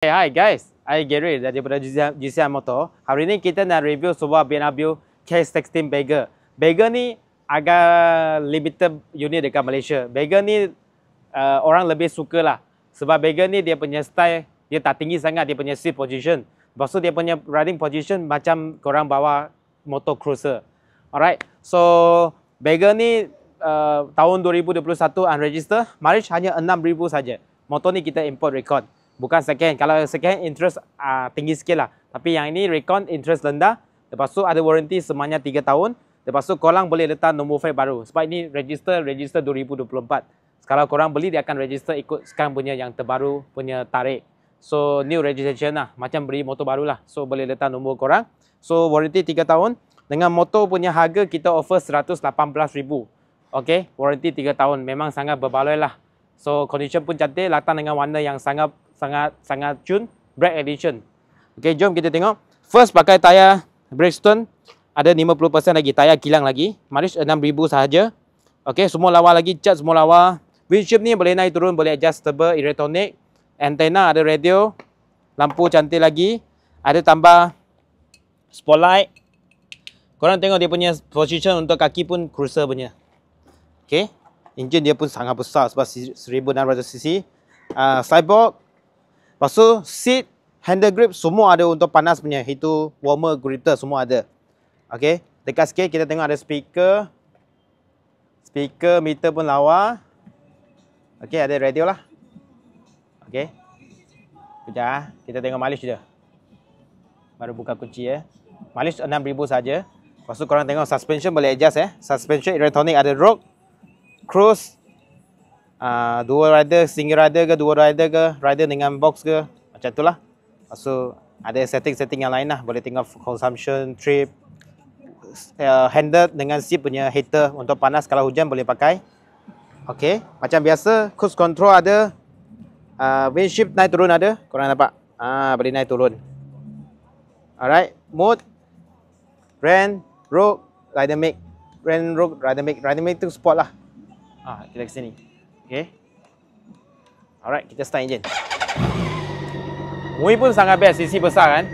Hey, eh, hi guys, I Gary daripada GCR Motor. Hari ini kita nak review sebuah BMW K16 Bagger. Bagger ni agak limited unit dekat Malaysia. Bagger ni uh, orang lebih suka lah. Sebab Bagger ni dia punya style, dia tak tinggi sangat, dia punya seat position. Lepas tu dia punya riding position macam korang bawa motor cruiser. Alright, so Bagger ni uh, tahun 2021 unregistered. Mileage hanya 6,000 saja. Motor ni kita import record bukan second. Kalau second interest uh, tinggi sikit lah. Tapi yang ini recon interest rendah. Lepas tu ada warranty semuanya 3 tahun. Lepas tu korang boleh letak nombor file baru. Sebab ini register, register 2024. Kalau korang beli, dia akan register ikut sekarang punya yang terbaru punya tarik. So, new registration lah. Macam beri motor baru lah. So, boleh letak nombor korang. So, warranty 3 tahun. Dengan motor punya harga, kita offer RM118,000. Okay, warranty 3 tahun. Memang sangat berbaloi lah. So, condition pun cantik. Latar dengan warna yang sangat sangat sangat cun brake edition. Okey, jom kita tengok. First pakai tayar Bridgestone ada 50% lagi tayar kilang lagi. Maris 6000 sahaja. Okey, semua lawa lagi, cat semua lawa. Windshield ni boleh naik turun, boleh adjustable, electronic. Antena ada radio. Lampu cantik lagi. Ada tambah spotlight. Korang tengok dia punya position untuk kaki pun cruiser punya. Okey. Enjin dia pun sangat besar sebab 1600cc. Uh, cyborg Lepas tu, seat, handle grip semua ada untuk panas punya. Itu warmer, greater semua ada. Okay, dekat sikit kita tengok ada speaker. Speaker, meter pun lawa. Okay, ada radio lah. Okay. Sekejap, ah. kita tengok malish je. Baru buka kunci ya. Eh. Malish RM6,000 saja. Lepas tu korang tengok suspension boleh adjust eh. Suspension, electronic ada rock, cruise, uh, dua rider, single rider ke, dua rider ke, rider dengan box ke, macam tu lah. So, ada setting-setting yang lain lah. Boleh tengok consumption, trip, uh, handle dengan seat punya heater untuk panas kalau hujan boleh pakai. Okay, macam biasa, cruise control ada, uh, ah, shift naik turun ada, korang nampak? Ah, boleh naik turun. Alright, mode, brand, road, rider make. Brand rogue, rider make. Rider make tu sport lah. Ah, kita ke sini. Okay. Alright, kita start enjin. Mui pun sangat best, sisi besar kan?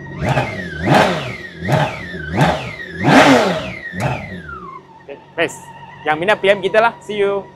Okay, best. Yang minat PM kita lah. See you.